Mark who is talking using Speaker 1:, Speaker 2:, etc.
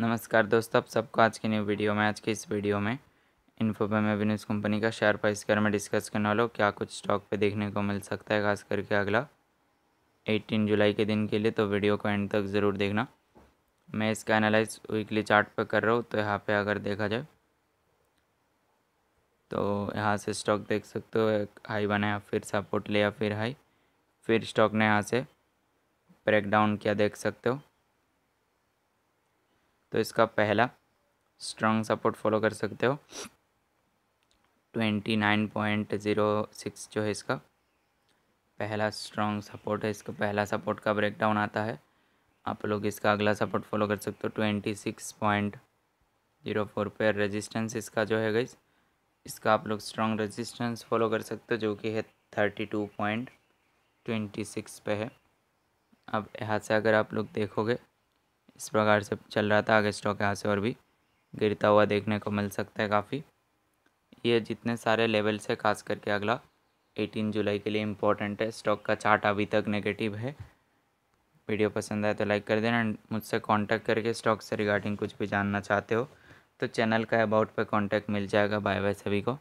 Speaker 1: नमस्कार दोस्तों आप सबको आज की न्यू वीडियो में आज के इस वीडियो में इन्फोपे में कंपनी का शेयर प्राइस के में डिस्कस करने वाला हूँ क्या कुछ स्टॉक पे देखने को मिल सकता है खास करके अगला 18 जुलाई के दिन के लिए तो वीडियो को एंड तक ज़रूर देखना मैं इसका एनालाइज वीकली चार्ट पर कर रहा हूँ तो यहाँ पर अगर देखा जाए तो यहाँ से स्टॉक देख सकते हो एक हाई बनाया फिर सपोर्ट लिया फिर हाई फिर स्टॉक ने यहाँ से ब्रेक डाउन किया देख सकते हो तो इसका पहला स्ट्रॉन्ग सपोर्ट फॉलो कर सकते हो twenty nine point zero six जो है इसका पहला स्ट्रॉन्ग सपोर्ट है इसका पहला सपोर्ट का ब्रेकडाउन आता है आप लोग इसका अगला सपोर्ट फॉलो कर सकते हो twenty six point zero four पे रेजिस्टेंस इसका जो है गई इसका आप लोग स्ट्रॉन्ग रेजिस्टेंस फॉलो कर सकते हो जो कि है thirty two point twenty six पे है अब यहाँ से अगर आप लोग देखोगे इस प्रकार से चल रहा था आगे स्टॉक यहाँ से और भी गिरता हुआ देखने को मिल सकता है काफ़ी ये जितने सारे लेवल्स है खास करके अगला 18 जुलाई के लिए इम्पोर्टेंट है स्टॉक का चार्ट अभी तक नेगेटिव है वीडियो पसंद आए तो लाइक कर देना एंड मुझसे कांटेक्ट करके स्टॉक से रिगार्डिंग कुछ भी जानना चाहते हो तो चैनल का अबाउट पे कांटेक्ट मिल जाएगा बाय बाय सभी को